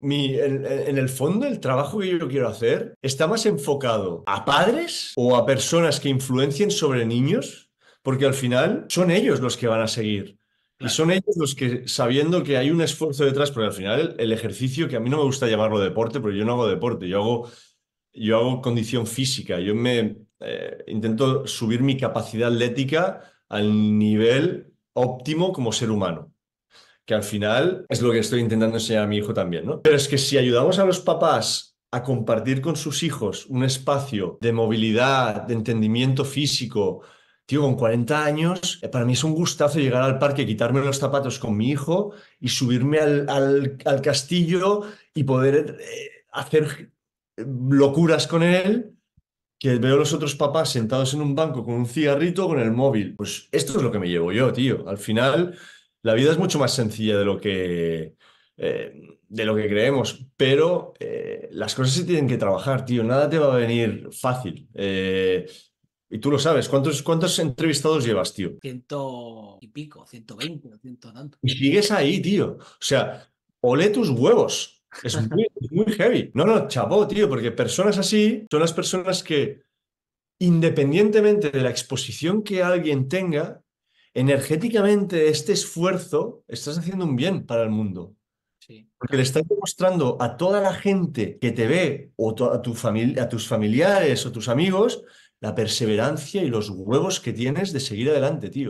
en, el fondo, el trabajo que yo quiero hacer está más enfocado a padres o a personas que influencien sobre niños, porque al final son ellos los que van a seguir. Y son ellos los que, sabiendo que hay un esfuerzo detrás, porque al final el, ejercicio, que a mí no me gusta llamarlo deporte, pero yo no hago deporte, yo hago, yo hago condición física, yo me eh, intento subir mi capacidad atlética al nivel óptimo como ser humano que al final es lo que estoy intentando enseñar a mi hijo también, ¿no? Pero es que si ayudamos a los papás a compartir con sus hijos un espacio de movilidad, de entendimiento físico, tío, con 40 años, eh, para mí es un gustazo llegar al parque, quitarme los zapatos con mi hijo y subirme al, al, castillo y poder eh, hacer eh, locuras con él que veo a los otros papás sentados en un banco con un cigarrito con el móvil. Pues esto es lo que me llevo yo, tío. Al final, la vida es mucho más sencilla de lo que, eh, de lo que creemos, pero eh, las cosas se tienen que trabajar, tío. Nada te va a venir fácil. Eh, y tú lo sabes, ¿cuántos, ¿cuántos entrevistados llevas, tío? Ciento y pico, ciento veinte, ciento tanto. Y sigues ahí, tío. O sea, ole tus huevos. Es muy, muy heavy. No, no, chapó, tío, porque personas así son las personas que, independientemente de la exposición que alguien tenga, energéticamente este esfuerzo estás haciendo un bien para el mundo. Porque le estás demostrando a toda la gente que te ve, o a, tu a tus familiares o tus amigos, la perseverancia y los huevos que tienes de seguir adelante, tío.